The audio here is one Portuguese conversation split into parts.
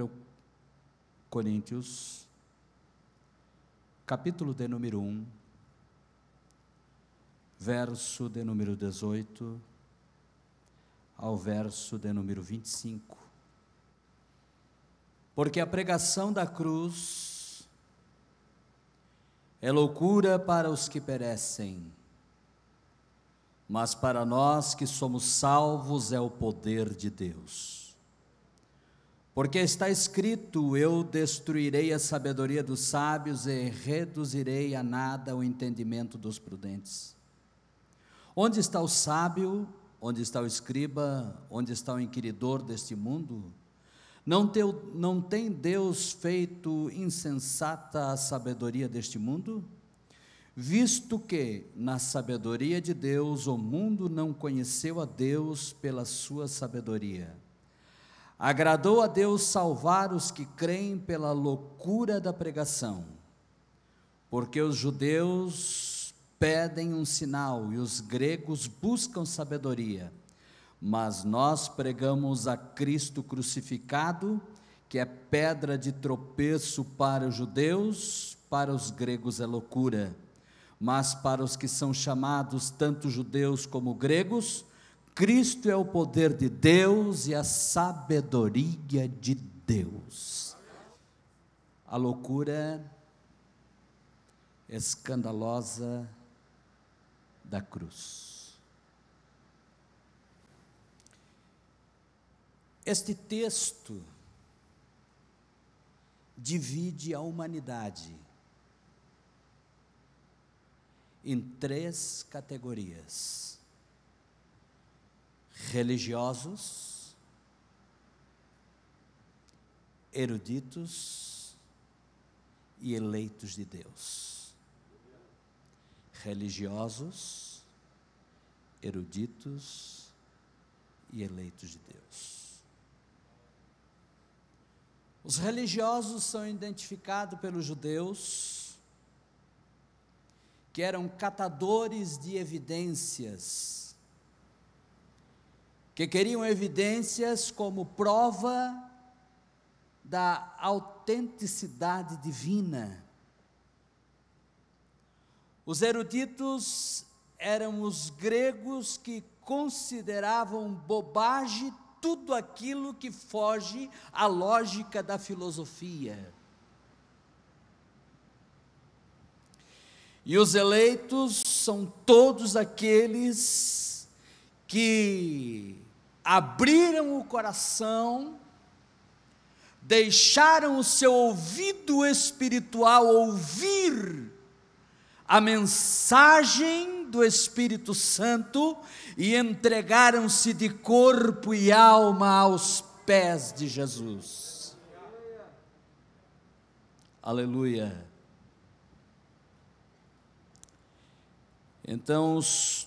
1 Coríntios, capítulo de número 1, verso de número 18 ao verso de número 25. Porque a pregação da cruz é loucura para os que perecem, mas para nós que somos salvos é o poder de Deus. Porque está escrito: Eu destruirei a sabedoria dos sábios e reduzirei a nada o entendimento dos prudentes. Onde está o sábio? Onde está o escriba? Onde está o inquiridor deste mundo? Não, teu, não tem Deus feito insensata a sabedoria deste mundo? Visto que, na sabedoria de Deus, o mundo não conheceu a Deus pela sua sabedoria Agradou a Deus salvar os que creem pela loucura da pregação, porque os judeus pedem um sinal e os gregos buscam sabedoria, mas nós pregamos a Cristo crucificado, que é pedra de tropeço para os judeus, para os gregos é loucura, mas para os que são chamados, tanto judeus como gregos, Cristo é o poder de Deus e a sabedoria de Deus. A loucura escandalosa da cruz. Este texto divide a humanidade em três categorias religiosos, eruditos e eleitos de Deus. Religiosos, eruditos e eleitos de Deus. Os religiosos são identificados pelos judeus, que eram catadores de evidências que queriam evidências como prova da autenticidade divina. Os eruditos eram os gregos que consideravam bobagem tudo aquilo que foge à lógica da filosofia. E os eleitos são todos aqueles que abriram o coração, deixaram o seu ouvido espiritual ouvir a mensagem do Espírito Santo e entregaram-se de corpo e alma aos pés de Jesus. Aleluia. Então os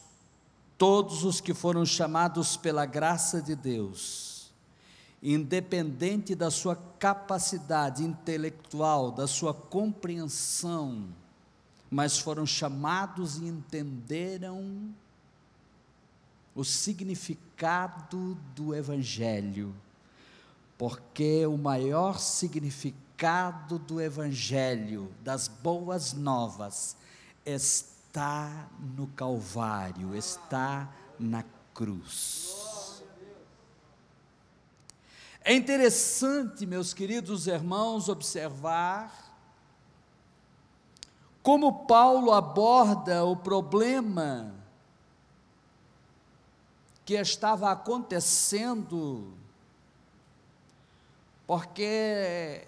todos os que foram chamados pela graça de Deus, independente da sua capacidade intelectual, da sua compreensão, mas foram chamados e entenderam o significado do Evangelho, porque o maior significado do Evangelho, das boas novas, está está no Calvário, está na cruz. É interessante, meus queridos irmãos, observar como Paulo aborda o problema que estava acontecendo, porque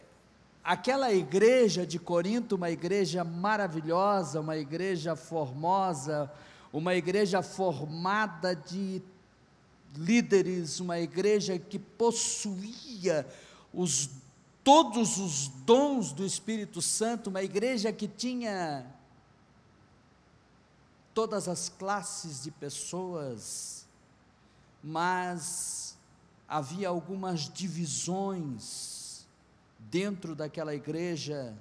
Aquela igreja de Corinto, uma igreja maravilhosa, uma igreja formosa, uma igreja formada de líderes, uma igreja que possuía os, todos os dons do Espírito Santo, uma igreja que tinha todas as classes de pessoas, mas havia algumas divisões dentro daquela igreja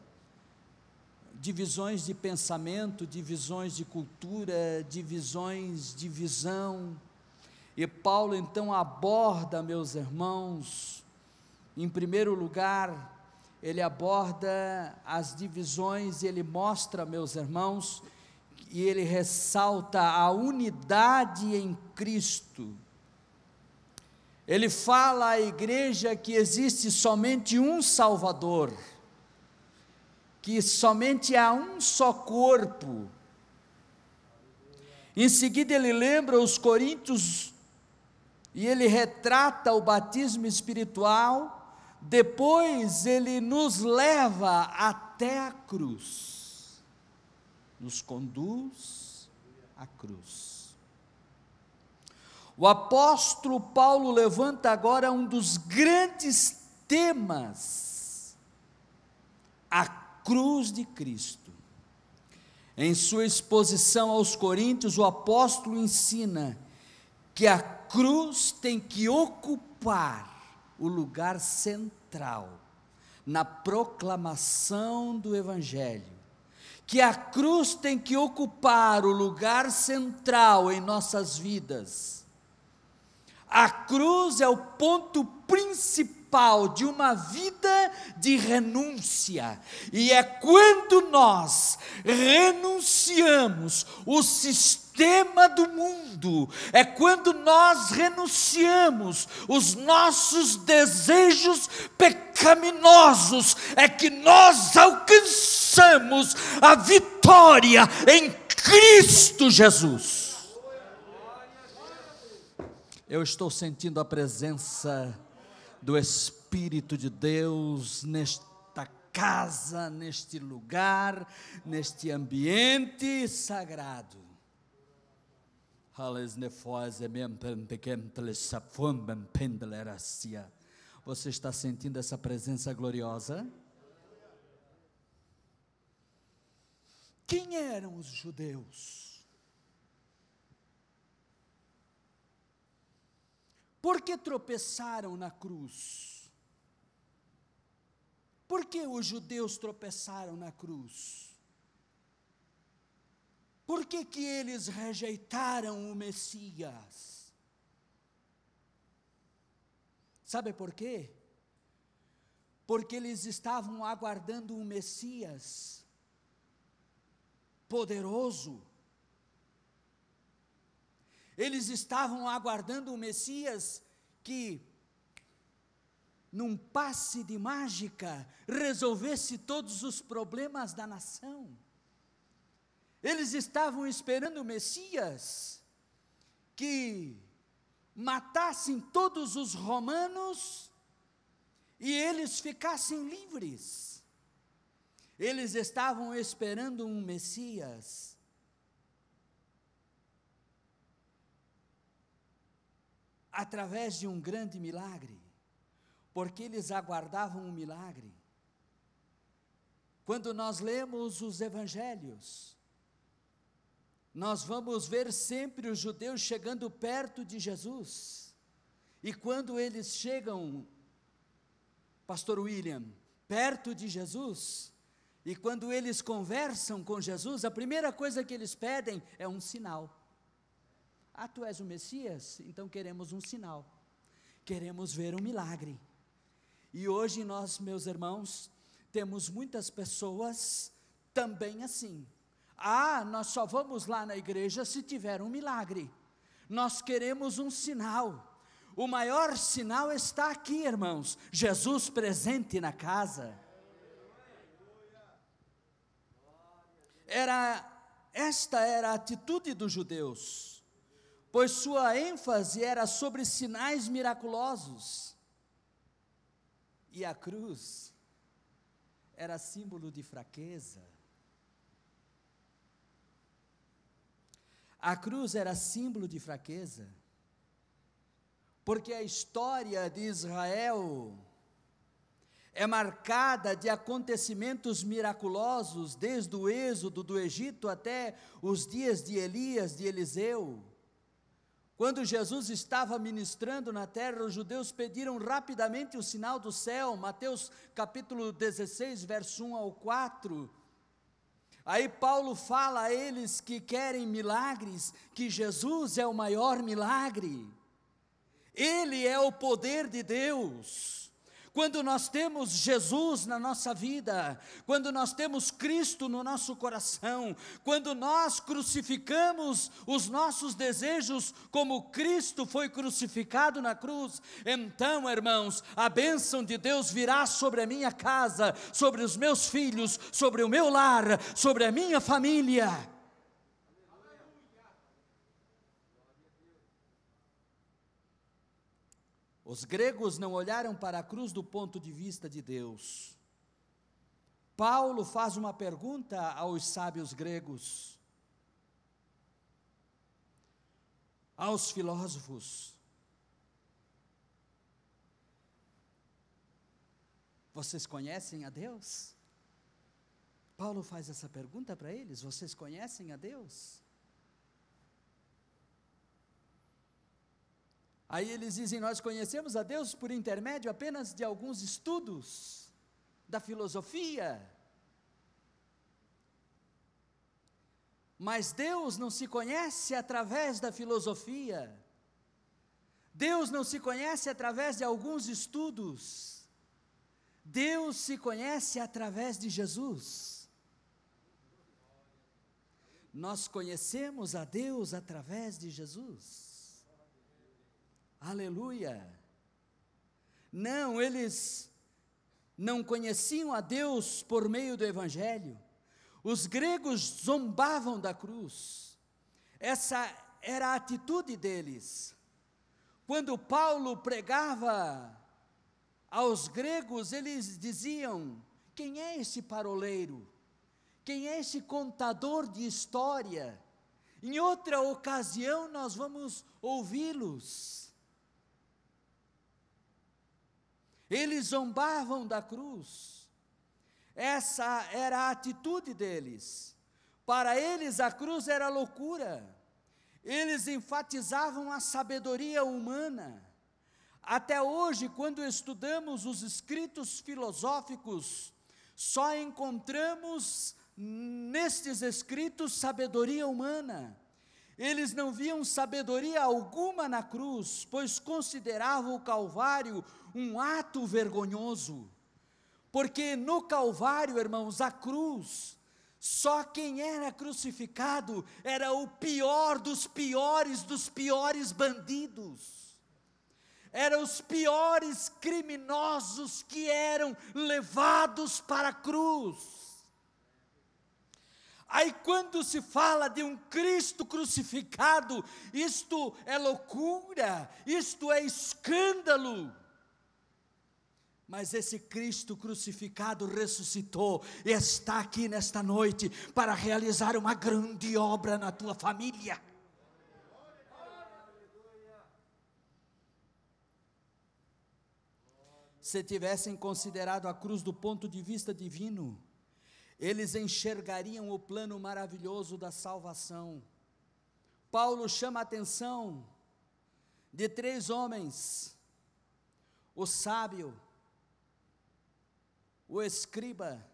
divisões de pensamento, divisões de cultura, divisões de visão. E Paulo então aborda, meus irmãos, em primeiro lugar, ele aborda as divisões, ele mostra, meus irmãos, e ele ressalta a unidade em Cristo ele fala à igreja que existe somente um Salvador, que somente há um só corpo. Em seguida, ele lembra os coríntios e ele retrata o batismo espiritual. Depois, ele nos leva até a cruz, nos conduz à cruz. O apóstolo Paulo levanta agora um dos grandes temas: a cruz de Cristo. Em sua exposição aos Coríntios, o apóstolo ensina que a cruz tem que ocupar o lugar central na proclamação do Evangelho que a cruz tem que ocupar o lugar central em nossas vidas, a cruz é o ponto principal de uma vida de renúncia. E é quando nós renunciamos o sistema do mundo, é quando nós renunciamos os nossos desejos pecaminosos, é que nós alcançamos a vitória em Cristo Jesus. Eu estou sentindo a presença do Espírito de Deus nesta casa, neste lugar, neste ambiente sagrado. Você está sentindo essa presença gloriosa? Quem eram os judeus? Por que tropeçaram na cruz? Por que os judeus tropeçaram na cruz? Por que, que eles rejeitaram o Messias? Sabe por quê? Porque eles estavam aguardando um Messias poderoso, eles estavam aguardando o Messias que, num passe de mágica, resolvesse todos os problemas da nação. Eles estavam esperando o Messias que matassem todos os romanos e eles ficassem livres. Eles estavam esperando um Messias através de um grande milagre, porque eles aguardavam um milagre. Quando nós lemos os evangelhos, nós vamos ver sempre os judeus chegando perto de Jesus. E quando eles chegam, Pastor William, perto de Jesus, e quando eles conversam com Jesus, a primeira coisa que eles pedem é um sinal. Ah, tu és o Messias? Então queremos um sinal. Queremos ver um milagre. E hoje nós, meus irmãos, temos muitas pessoas também assim. Ah, nós só vamos lá na igreja se tiver um milagre. Nós queremos um sinal. O maior sinal está aqui, irmãos: Jesus presente na casa. Era esta era a atitude dos judeus pois sua ênfase era sobre sinais miraculosos. E a cruz era símbolo de fraqueza. A cruz era símbolo de fraqueza, porque a história de Israel é marcada de acontecimentos miraculosos, desde o êxodo do Egito até os dias de Elias, de Eliseu. Quando Jesus estava ministrando na terra, os judeus pediram rapidamente o sinal do céu, Mateus capítulo 16, verso 1 ao 4. Aí Paulo fala a eles que querem milagres, que Jesus é o maior milagre. Ele é o poder de Deus. Quando nós temos Jesus na nossa vida, quando nós temos Cristo no nosso coração, quando nós crucificamos os nossos desejos como Cristo foi crucificado na cruz, então, irmãos, a bênção de Deus virá sobre a minha casa, sobre os meus filhos, sobre o meu lar, sobre a minha família. Os gregos não olharam para a cruz do ponto de vista de Deus. Paulo faz uma pergunta aos sábios gregos, aos filósofos. Vocês conhecem a Deus? Paulo faz essa pergunta para eles: Vocês conhecem a Deus? Aí eles dizem: Nós conhecemos a Deus por intermédio apenas de alguns estudos da filosofia. Mas Deus não se conhece através da filosofia. Deus não se conhece através de alguns estudos. Deus se conhece através de Jesus. Nós conhecemos a Deus através de Jesus. Aleluia! Não, eles não conheciam a Deus por meio do Evangelho. Os gregos zombavam da cruz. Essa era a atitude deles. Quando Paulo pregava aos gregos, eles diziam: Quem é esse paroleiro? Quem é esse contador de história? Em outra ocasião, nós vamos ouvi-los. Eles zombavam da cruz. Essa era a atitude deles. Para eles, a cruz era loucura. Eles enfatizavam a sabedoria humana. Até hoje, quando estudamos os escritos filosóficos, só encontramos nestes escritos sabedoria humana. Eles não viam sabedoria alguma na cruz, pois consideravam o Calvário um ato vergonhoso. Porque no Calvário, irmãos, a cruz, só quem era crucificado era o pior dos piores dos piores bandidos. Eram os piores criminosos que eram levados para a cruz. Aí, quando se fala de um Cristo crucificado, isto é loucura, isto é escândalo. Mas esse Cristo crucificado ressuscitou e está aqui nesta noite para realizar uma grande obra na tua família. Se tivessem considerado a cruz do ponto de vista divino, eles enxergariam o plano maravilhoso da salvação. Paulo chama a atenção de três homens: o sábio, o escriba,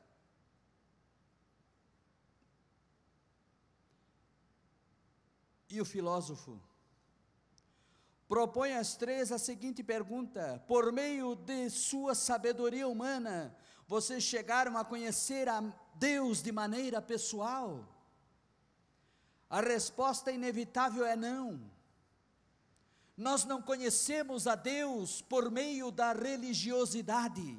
e o filósofo. Propõe às três a seguinte pergunta: por meio de sua sabedoria humana, vocês chegaram a conhecer a Deus de maneira pessoal? A resposta inevitável é não. Nós não conhecemos a Deus por meio da religiosidade.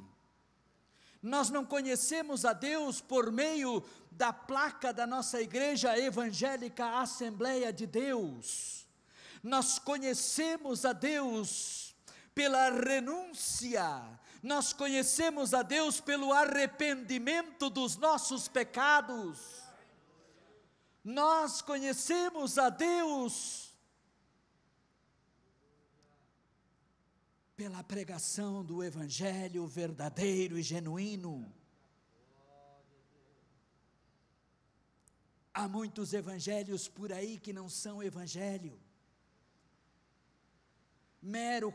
Nós não conhecemos a Deus por meio da placa da nossa igreja evangélica Assembleia de Deus. Nós conhecemos a Deus pela renúncia nós conhecemos a Deus pelo arrependimento dos nossos pecados. Nós conhecemos a Deus pela pregação do Evangelho verdadeiro e genuíno. Há muitos evangelhos por aí que não são evangelho, mero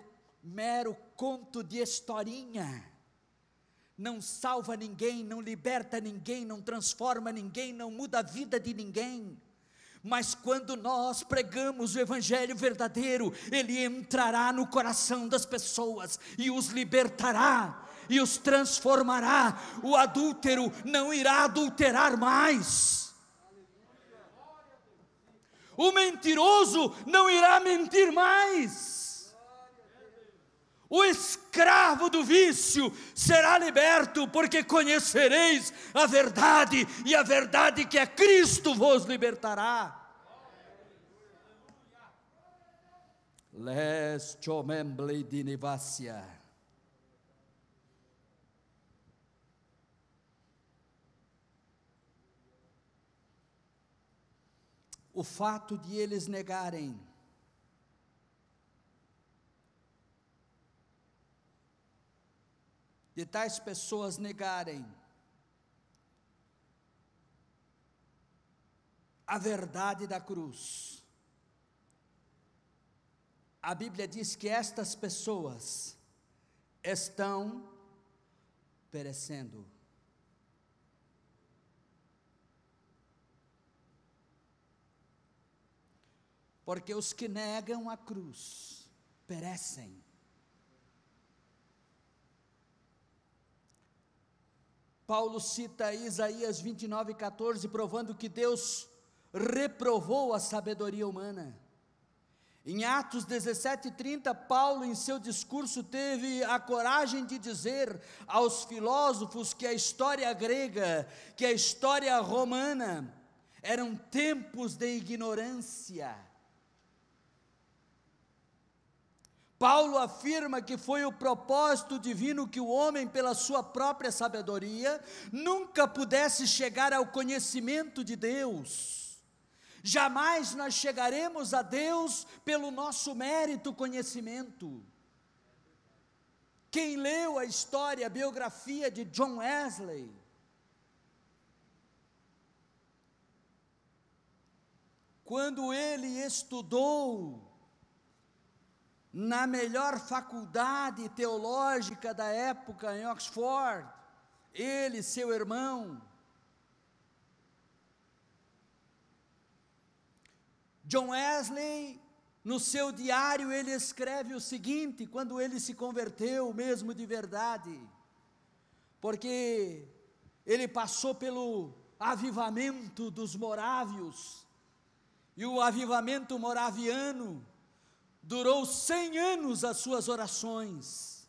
mero conto de historinha. Não salva ninguém, não liberta ninguém, não transforma ninguém, não muda a vida de ninguém. Mas quando nós pregamos o Evangelho verdadeiro, ele entrará no coração das pessoas e os libertará e os transformará. O adúltero não irá adulterar mais. O mentiroso não irá mentir mais. O escravo do vício será liberto, porque conhecereis a verdade, e a verdade que é Cristo vos libertará. Les chomemble de Nivacia. O fato de eles negarem de tais pessoas negarem a verdade da cruz. A Bíblia diz que estas pessoas estão perecendo. Porque os que negam a cruz perecem. Paulo cita Isaías 29, 14, provando que Deus reprovou a sabedoria humana. Em Atos 17:30, Paulo, em seu discurso, teve a coragem de dizer aos filósofos que a história grega, que a história romana, eram tempos de ignorância Paulo afirma que foi o propósito divino que o homem, pela sua própria sabedoria, nunca pudesse chegar ao conhecimento de Deus. Jamais nós chegaremos a Deus pelo nosso mérito conhecimento. Quem leu a história, a biografia de John Wesley, quando ele estudou na melhor faculdade teológica da época em Oxford, ele, seu irmão, John Wesley, no seu diário, ele escreve o seguinte: quando ele se converteu mesmo de verdade, porque ele passou pelo avivamento dos morávios, e o avivamento moraviano durou cem anos as suas orações.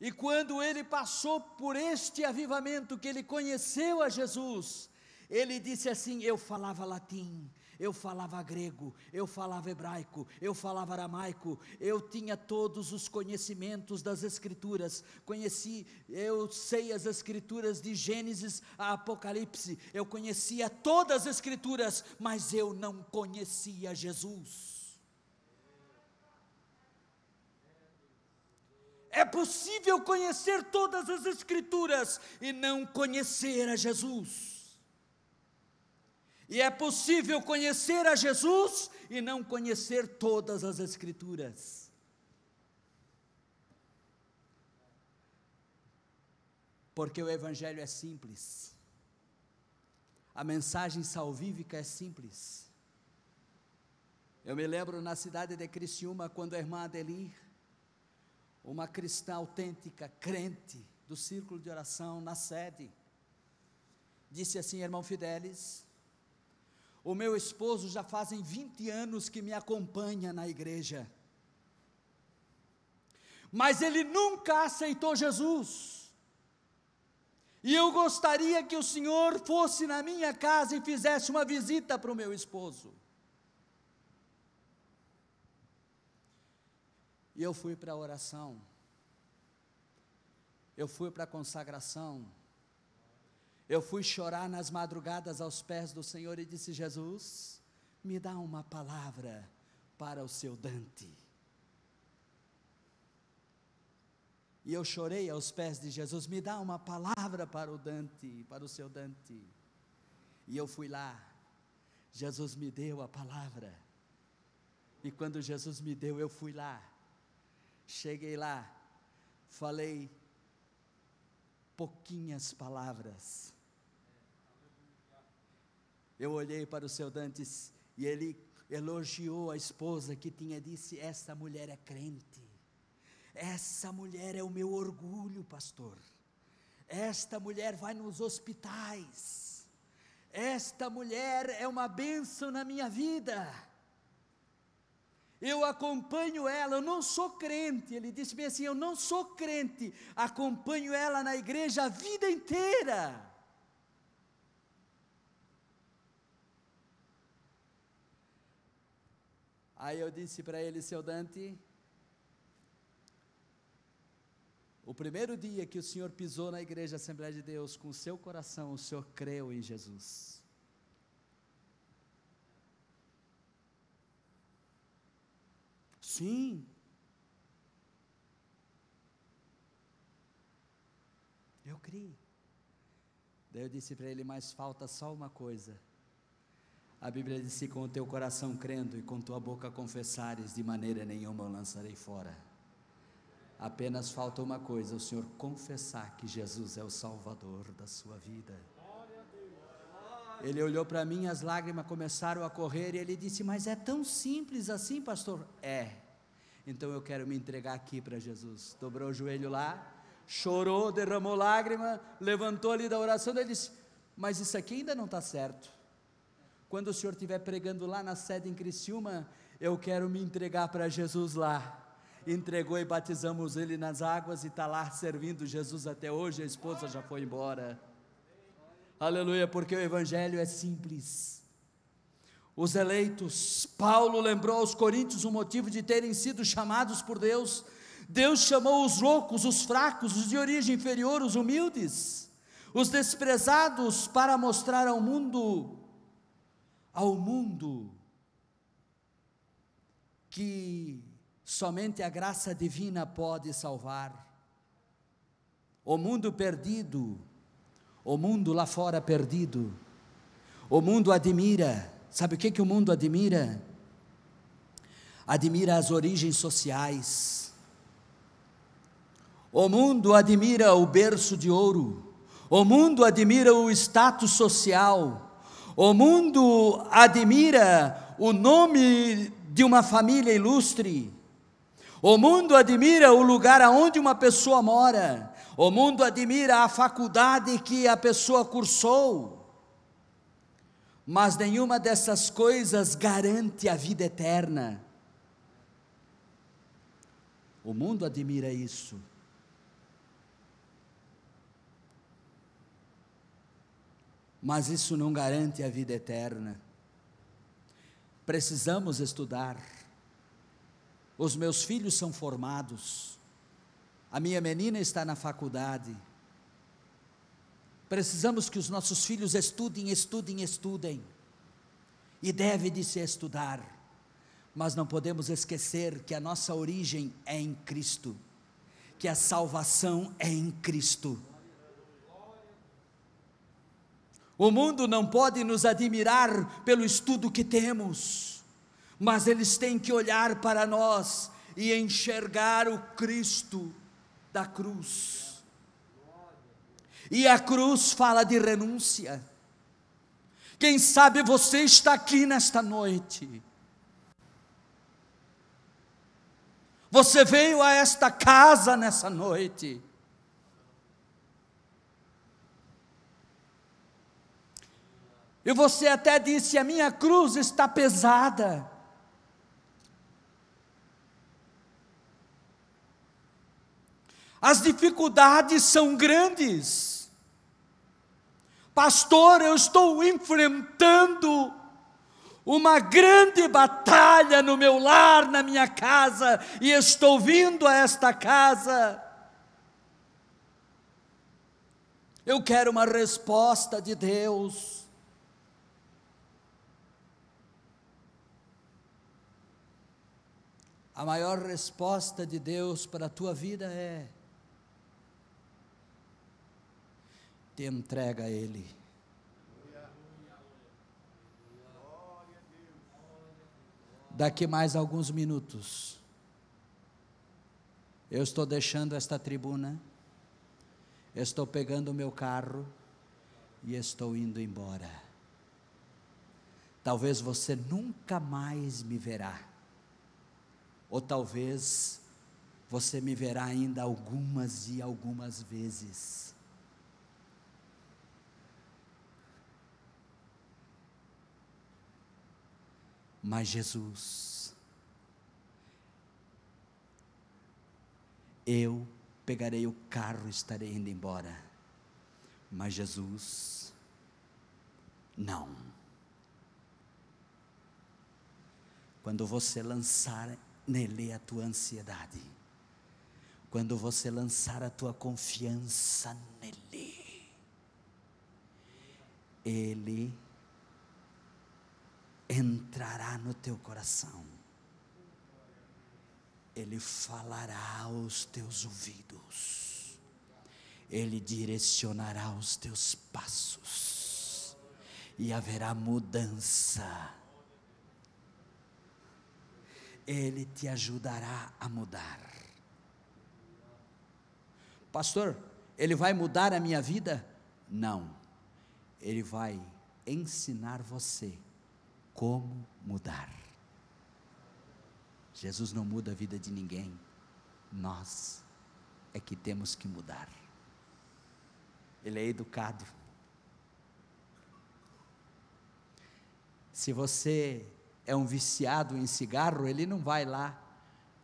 E quando ele passou por este avivamento, que ele conheceu a Jesus, ele disse assim: Eu falava latim, eu falava grego, eu falava hebraico, eu falava aramaico, eu tinha todos os conhecimentos das Escrituras, conheci, eu sei as Escrituras de Gênesis a Apocalipse, eu conhecia todas as Escrituras, mas eu não conhecia Jesus. É possível conhecer todas as Escrituras e não conhecer a Jesus. E é possível conhecer a Jesus e não conhecer todas as Escrituras. Porque o Evangelho é simples, a mensagem salvífica é simples. Eu me lembro na cidade de Criciúma, quando a irmã Adelir, uma cristã autêntica, crente, do círculo de oração na sede, disse assim: Irmão Fidelis, o meu esposo já fazem 20 anos que me acompanha na igreja. Mas ele nunca aceitou Jesus. E eu gostaria que o Senhor fosse na minha casa e fizesse uma visita para o meu esposo. E eu fui para a oração. Eu fui para a consagração. Eu fui chorar nas madrugadas aos pés do Senhor e disse: Jesus, me dá uma palavra para o seu Dante. E eu chorei aos pés de Jesus: me dá uma palavra para o Dante, para o seu Dante. E eu fui lá. Jesus me deu a palavra. E quando Jesus me deu, eu fui lá. Cheguei lá, falei pouquinhas palavras eu olhei para o seu Dantes e ele elogiou a esposa que tinha disse: "Essa mulher é crente. Essa mulher é o meu orgulho, pastor. Esta mulher vai nos hospitais. Esta mulher é uma bênção na minha vida." eu acompanho ela, eu não sou crente. Ele disse bem assim: Eu não sou crente, acompanho ela na igreja a vida inteira. Aí eu disse para ele, seu Dante, o primeiro dia que o senhor pisou na igreja Assembleia de Deus, com o seu coração, o senhor creu em Jesus. Sim. Eu criei. Daí eu disse para ele, mas falta só uma coisa a Bíblia diz: se com o teu coração crendo e com tua boca confessares, de maneira nenhuma eu lançarei fora. Apenas falta uma coisa: o Senhor confessar que Jesus é o Salvador da sua vida. Ele olhou para mim, as lágrimas começaram a correr e ele disse: Mas é tão simples assim, pastor? É. Então eu quero me entregar aqui para Jesus. Dobrou o joelho lá, chorou, derramou lágrima, levantou ali da oração e disse: Mas isso aqui ainda não está certo. Quando o senhor estiver pregando lá na sede em Criciúma, eu quero me entregar para Jesus lá. Entregou e batizamos ele nas águas e está lá servindo Jesus até hoje. A esposa já foi embora. Aleluia, porque o Evangelho é simples. Os eleitos, Paulo lembrou aos coríntios o motivo de terem sido chamados por Deus. Deus chamou os loucos, os fracos, os de origem inferior, os humildes, os desprezados, para mostrar ao mundo ao mundo que somente a graça divina pode salvar. O mundo perdido, o mundo lá fora perdido, o mundo admira, sabe o que, que o mundo admira? Admira as origens sociais. O mundo admira o berço de ouro. O mundo admira o status social. O mundo admira o nome de uma família ilustre. O mundo admira o lugar aonde uma pessoa mora. O mundo admira a faculdade que a pessoa cursou. Mas nenhuma dessas coisas garante a vida eterna. O mundo admira isso. mas isso não garante a vida eterna. Precisamos estudar. Os meus filhos são formados. A minha menina está na faculdade. Precisamos que os nossos filhos estudem, estudem, estudem. E deve de se estudar. Mas não podemos esquecer que a nossa origem é em Cristo, que a salvação é em Cristo o mundo não pode nos admirar pelo estudo que temos, mas eles têm que olhar para nós e enxergar o Cristo da cruz. E a cruz fala de renúncia. Quem sabe você está aqui nesta noite. Você veio a esta casa nessa noite E você até disse: A minha cruz está pesada. As dificuldades são grandes. Pastor, eu estou enfrentando uma grande batalha no meu lar, na minha casa, e estou vindo a esta casa. Eu quero uma resposta de Deus. A maior resposta de Deus para a tua vida é: te entrega a Ele. Daqui mais alguns minutos, eu estou deixando esta tribuna, estou pegando o meu carro e estou indo embora. Talvez você nunca mais me verá ou talvez você me verá ainda algumas e algumas vezes. Mas Jesus, eu pegarei o carro e estarei indo embora. Mas Jesus, não. Quando você lançar nele a tua ansiedade. Quando você lançar a tua confiança nele, ele entrará no teu coração. Ele falará aos teus ouvidos. Ele direcionará os teus passos. E haverá mudança ele te ajudará a mudar. Pastor, ele vai mudar a minha vida? Não. Ele vai ensinar você como mudar. Jesus não muda a vida de ninguém, nós é que temos que mudar. Ele é educado. Se você é um viciado em cigarro, ele não vai lá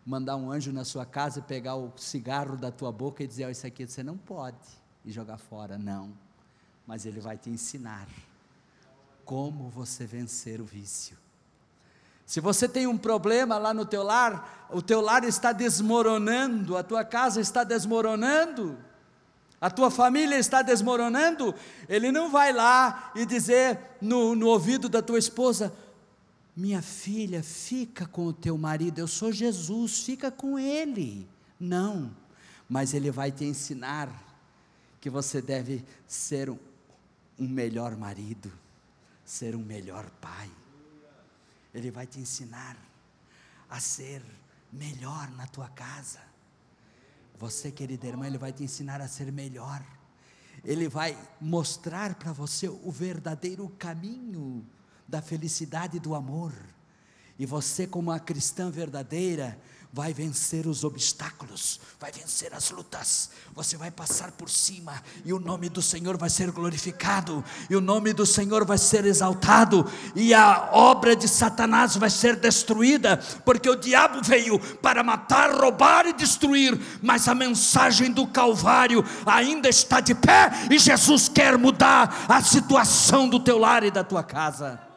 mandar um anjo na sua casa pegar o cigarro da tua boca e dizer: oh, Isso aqui você não pode, e jogar fora. Não. Mas ele vai te ensinar como você vencer o vício. Se você tem um problema lá no teu lar, o teu lar está desmoronando, a tua casa está desmoronando, a tua família está desmoronando, ele não vai lá e dizer no, no ouvido da tua esposa: minha filha, fica com o teu marido, eu sou Jesus, fica com ele. Não, mas ele vai te ensinar que você deve ser um, um melhor marido, ser um melhor pai. Ele vai te ensinar a ser melhor na tua casa. Você, querida irmã, ele vai te ensinar a ser melhor. Ele vai mostrar para você o verdadeiro caminho da felicidade e do amor. E você, como uma cristã verdadeira, vai vencer os obstáculos, vai vencer as lutas, você vai passar por cima, e o nome do Senhor vai ser glorificado, e o nome do Senhor vai ser exaltado, e a obra de Satanás vai ser destruída, porque o diabo veio para matar, roubar e destruir, mas a mensagem do Calvário ainda está de pé, e Jesus quer mudar a situação do teu lar e da tua casa.